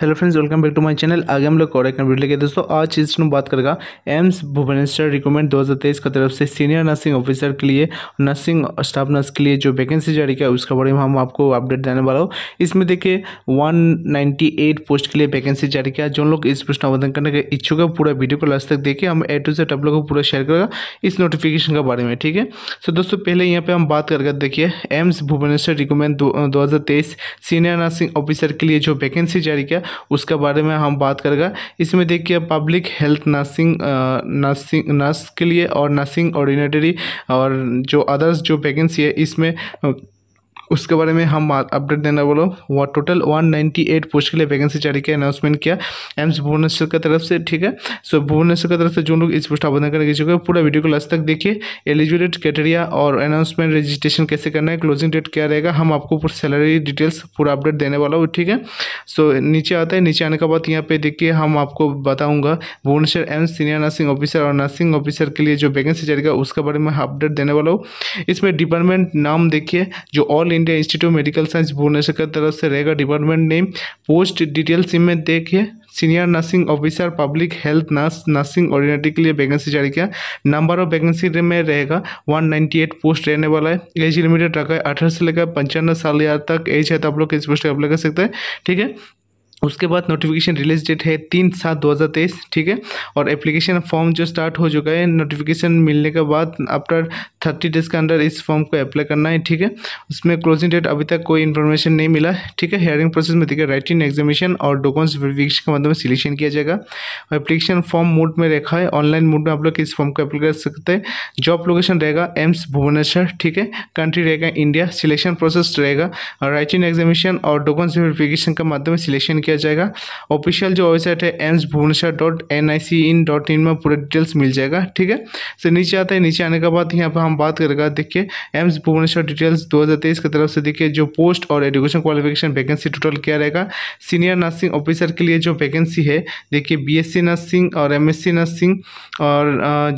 hello friends welcome back to my channel आगे हम लोग और एक वीडियो लेके दोस्तों आज इस बात करेगा एम्स भुवनेश्वर रिक्रूटमेंट 2023 की तरफ से सीनियर नर्सिंग ऑफिसर के लिए नर्सिंग स्टाफ नर्स के लिए जो वैकेंसी जारी किया उसके बारे में हम आपको अपडेट देने वाला हूँ इसमें देखिए वन पोस्ट के लिए वैकेंसी जारी किया जो लोग इस प्रश्न आवेदन करने के इच्छुक है पूरा वीडियो को लास्ट तक देखिए हम ए टू जेड आप लोग को पूरा शेयर करेगा इस नोटिफिकेशन के बारे में ठीक है सो दोस्तों पहले यहाँ पर हम बात करके देखिए एम्स भुवनेश्वर रिक्रूटमेंट दो सीनियर नर्सिंग ऑफिसर के लिए जो वैकेंसी जारी किया उसके बारे में हम बात करेगा इसमें देखिए public health nursing nursing nurse के लिए और नर्सिंग ऑर्डिनेटरी और जो अदर्स जो वैकेंसी है इसमें उसके बारे में हम अपडेट देना बोलो वो टोटल 198 पोस्ट के लिए वैकेंसी जारी किया अनाउंसमेंट किया एम्स भुवनेश्वर की तरफ से ठीक है सो भुवनेश्वर की तरफ से जो लोग इस पोस्ट आवेदन करने के चुके पूरा वीडियो को लास्ट तक देखिए एलिजिबिलिटी क्राइटेरिया और अनाउंसमेंट रजिस्ट्रेशन कैसे करना है क्लोजिंग डेट क्या रहेगा हम आपको पूरा सैलरी डिटेल्स पूरा अपडेट देने वाला हूँ ठीक है सो नीचे आता है नीचे आने के बाद यहाँ पे देखिए हम आपको बताऊँगा Bhubaneswar AIIMS senior nursing officer और नर्सिंग ऑफिसर के लिए जो वैकेंसी जारी किया उसके बारे में अपडेट देने वाला हूँ इसमें डिपार्टमेंट नाम देखिए जो all India institute medical science Bhubaneswar के तरफ से रहेगा डिपार्टमेंट नेम पोस्ट डिटेल सिम में देखिए senior nursing officer public health nurse nursing ऑर्डिनेटरी के लिए वैकेंसी जारी किया नंबर ऑफ वैकेंसी में रहेगा 198 पोस्ट रहने वाला है एज लिमिटेड रखा है अठारह से लेकर पंचानवे साल तक एज है तो आप लोग इस पोस्ट अप्लाई कर सकते हैं ठीक है उसके बाद नोटिफिकेशन रिलीज डेट है तीन सात दो हज़ार तेईस ठीक है और एप्लीकेशन फॉर्म जो स्टार्ट हो चुका है नोटिफिकेशन मिलने के बाद आफ्टर थर्टी डेज के अंदर इस फॉर्म को अप्लाई करना है ठीक है उसमें क्लोजिंग डेट अभी तक कोई इन्फॉर्मेशन नहीं मिला ठीक है हेयरिंग प्रोसेस में देखिए राइटिंग एग्जामिशन और डॉक्यूमेंट्स वेरिफिकेशन के माध्यम से सिलेक्शन किया जाएगा और एप्लीकेशन फॉर्म मोड में रखा है ऑनलाइन मोड में आप लोग इस फॉर्म को अप्लाई कर सकते हैं जॉब लोकेशन रहेगा एम्स भुवनेश्वर ठीक है कंट्री रहेगा इंडिया सिलेक्शन प्रोसेस रहेगा और राइटिंग एग्जामिशन और डॉक्यूमेंट्स वेरिफिकेशन के माध्यम से सिलेक्शन किया किया जाएगा ऑफिशियल जो वेबसाइट है AIIMS Bhubaneswar dot N I C in dot in में पूरा डिटेल्स मिल जाएगा ठीक है सर नीचे आते हैं नीचे आने के बाद यहाँ पर हम बात करेगा देखिए एम्स भुवनेश्वर डिटेल्स दो हज़ार तेईस की तरफ से देखिए जो पोस्ट और एजुकेशन क्वालिफिकेशन वैकेंसी टोटल क्या रहेगा सीनियर नर्सिंग ऑफिसर के लिए जो वैकेंसी है देखिए बीएससी नर्सिंग और एमएससी नर्सिंग और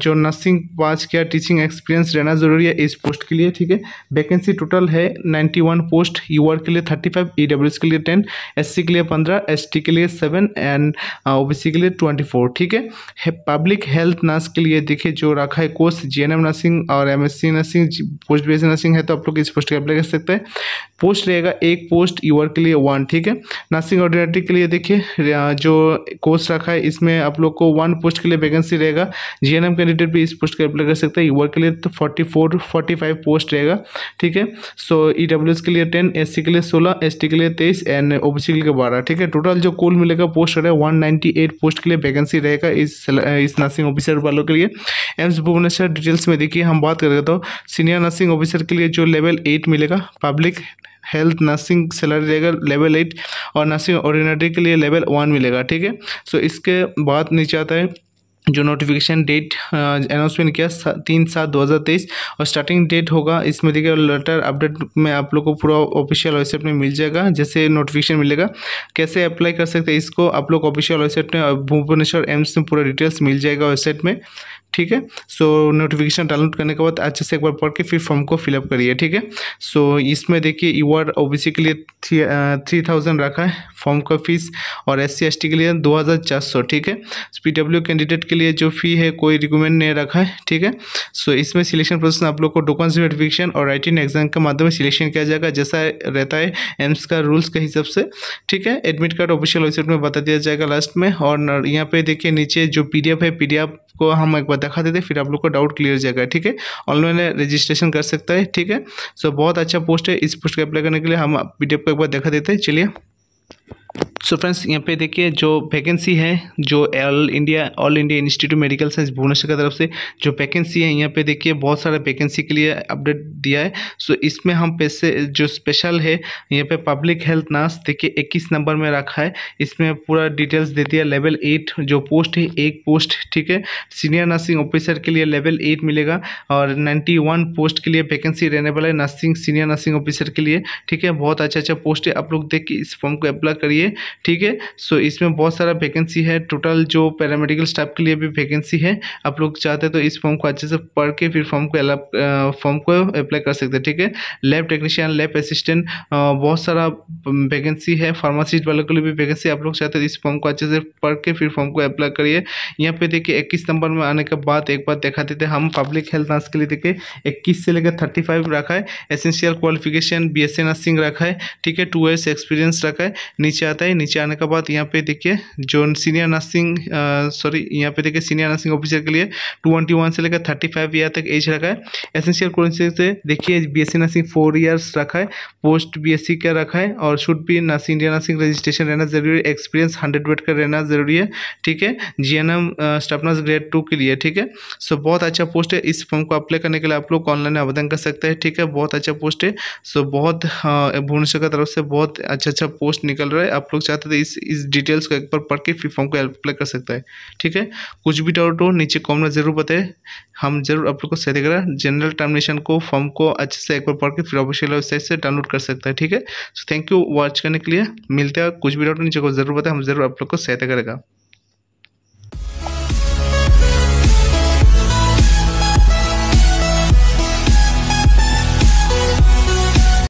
जो नर्सिंग पास किया टीचिंग एक्सपीरियंस रहना जरूरी है इस पोस्ट के लिए ठीक है वैकेंसी टोटल है 91 पोस्ट यूआर के लिए 35 ईडब्ल्यूएस e के लिए 10 एससी के लिए 15 एस के लिए सेवन एंड ओ के लिए ट्वेंटी फोर ठीक है पब्लिक हेल्थ नर्स के लिए देखिए जो रखा है कोर्स जे नर्सिंग और M nursing post B nursing है तो आप लोग इस पोस्ट के अप्लाई कर सकते हैं पोस्ट रहेगा एक पोस्ट यूर के लिए वन ठीक है नर्सिंग ऑर्डिनेटरी के लिए देखिए जो कोर्स रखा है इसमें आप लोग को वन पोस्ट के लिए वैकेंसी रहेगा जी कैंडिडेट भी इस पोस्ट के अप्लाई कर सकते हैं यूआर के लिए तो forty four forty five post रहेगा ठीक है सो ई के लिए टेन एस के लिए सोलह एस के लिए तेईस एंड ओ के लिए बारह ठीक है टोटल जो कुल मिलेगा पोस्ट है वन नाइन्टी एट पोस्ट के लिए वैकेंसी रहेगा इस इस नर्सिंग ऑफिसर वालों के लिए एम्स भुवनेश्वर डिटेल्स में देखिए हम बात करेंगे तो सीनियर नर्सिंग ऑफिसर के लिए जो लेवल एट मिलेगा पब्लिक हेल्थ नर्सिंग सैलरी रहेगा लेवल एट और नर्सिंग ऑर्डिनेटरी के लिए लेवल वन मिलेगा ठीक है सो इसके बाद नीचे आता है जो नोटिफिकेशन डेट अनाउंसमेंट किया तीन सात दो हज़ार तेईस और स्टार्टिंग डेट होगा इसमें देखिए लेटर अपडेट में आप लोग को पूरा ऑफिशियल वेबसाइट में मिल जाएगा जैसे नोटिफिकेशन मिलेगा कैसे अप्लाई कर सकते हैं इसको आप लोग ऑफिशियल वेबसाइट में भुवनेश्वर एम्स में पूरा डिटेल्स मिल जाएगा वेबसाइट में ठीक है सो नोटिफिकेशन डाउनलोड करने के बाद अच्छे से एक बार पढ़ के फिर फॉर्म को फिलअप करिए ठीक है सो इसमें देखिए यू आर ओ बी के लिए थ्री थ्री थाउजेंड रखा है फॉर्म का फीस और एस सी के लिए दो हज़ार चार सौ ठीक है पी डब्ल्यू कैंडिडेट के लिए जो फी है कोई रिकमेंड नहीं रखा है ठीक है सो इसमें सिलेक्शन प्रोसेस आप लोग को डॉक्यूमेंट्स नोटिफिकेशन और राइटिंग एग्जाम के माध्यम से सिलेक्शन किया जाएगा जैसा रहता है एम्स का रूल्स के हिसाब से ठीक है एडमिट कार्ड ऑफिशियल वेबसाइट में बता दिया जाएगा लास्ट में और यहाँ पे देखिए नीचे जो एफ़ है एफ को हम एक बार दिखा देते फिर आप लोग को डाउट क्लियर जाएगा ठीक है ऑनलाइन रजिस्ट्रेशन कर सकता है ठीक है सो बहुत अच्छा पोस्ट है इस पोस्ट को अप्लाई करने के लिए हम पी को एक बार दिखा देते हैं चलिए सो फ्रेंड्स यहाँ पे देखिए जो वैकेंसी है जो all India all India institute medical science Bhubaneswar की तरफ से जो वैकेंसी है यहाँ पे देखिए बहुत सारे वैकेंसी के लिए अपडेट दिया है सो so, इसमें हम पैसे जो स्पेशल है यहाँ पे पब्लिक हेल्थ नर्स देखिए इक्कीस नंबर में रखा है इसमें पूरा डिटेल्स दे दिया लेवल एट जो पोस्ट है एक पोस्ट ठीक है सीनियर नर्सिंग ऑफिसर के लिए लेवल एट मिलेगा और नाइन्टी पोस्ट के लिए वैकेंसी रहने वाला है नर्सिंग सीनियर नर्सिंग ऑफिसर के लिए ठीक है बहुत अच्छा अच्छा पोस्ट है आप लोग देख के इस फॉर्म को अप्लाई करिए ठीक है सो इसमें बहुत सारा वैकेंसी है टोटल जो पैरामेडिकल स्टाफ के लिए भी वैकेंसी है आप लोग चाहते हैं तो इस फॉर्म को अच्छे से पढ़ के फिर फॉर्म को फॉर्म को अप्लाई कर सकते हैं ठीक है लैब टेक्नीशियन लैब असिस्टेंट बहुत सारा वैकेंसी है फार्मासिस्ट वालों के लिए भी वैकेंसी आप लोग चाहते हैं तो इस फॉर्म को अच्छे से पढ़ के फिर फॉर्म को अप्लाई करिए यहाँ पे देखिए इक्कीस नंबर में आने के बाद एक बार देखा देते हम पब्लिक हेल्थ नर्स के लिए देखिए इक्कीस से लेकर थर्टी फाइव रखा है essential qualification B S nursing रखा है ठीक है टू ईयर्स एक्सपीरियंस रखा है नीचे आता है नीचे आने के बाद यहाँ पे देखिए जो सीनियर नर्सिंग सॉरी यहाँ पे देखिए सीनियर नर्सिंग ऑफिसर के लिए ट्वेंटी वन से लेकर थर्टी फाइव ईयर तक एज रखा है एसेंशियल क्वालिफिकेशन से देखिए बीएससी नर्सिंग फोर इयर्स रखा है पोस्ट बीएससी का रखा है और शुड भी नर्सिंग इंडिया नर्सिंग रजिस्ट्रेशन रहना जरूरी है एक्सपीरियंस हंड्रेड वेट का रहना जरूरी है ठीक है जी एन ग्रेड टू के लिए ठीक है सो बहुत अच्छा पोस्ट है इस फॉर्म को अप्लाई करने के लिए आप लोग ऑनलाइन आवेदन कर सकते हैं ठीक है बहुत अच्छा पोस्ट है सो बहुत भुवनेश्वर की तरफ से बहुत अच्छा अच्छा पोस्ट निकल रहा है आप लोग चाहते थे इस इस डिटेल्स को एक बार पढ़ के फिर फॉर्म को अप्लाई कर सकता है ठीक है कुछ भी डाउट हो नीचे कॉमेंट जरूर बताए हम जरूर आप लोग को सही करेगा जनरल टर्मिनेशन को फॉर्म को अच्छे से एक बार पढ़ के फिर ऑफिशियल वेबसाइट से डाउनलोड कर सकता है ठीक है सो थैंक यू वॉच करने के लिए मिलते हैं कुछ भी डाउट नीचे को जरूर बताए हम जरूर आप लोग को सहायता करेगा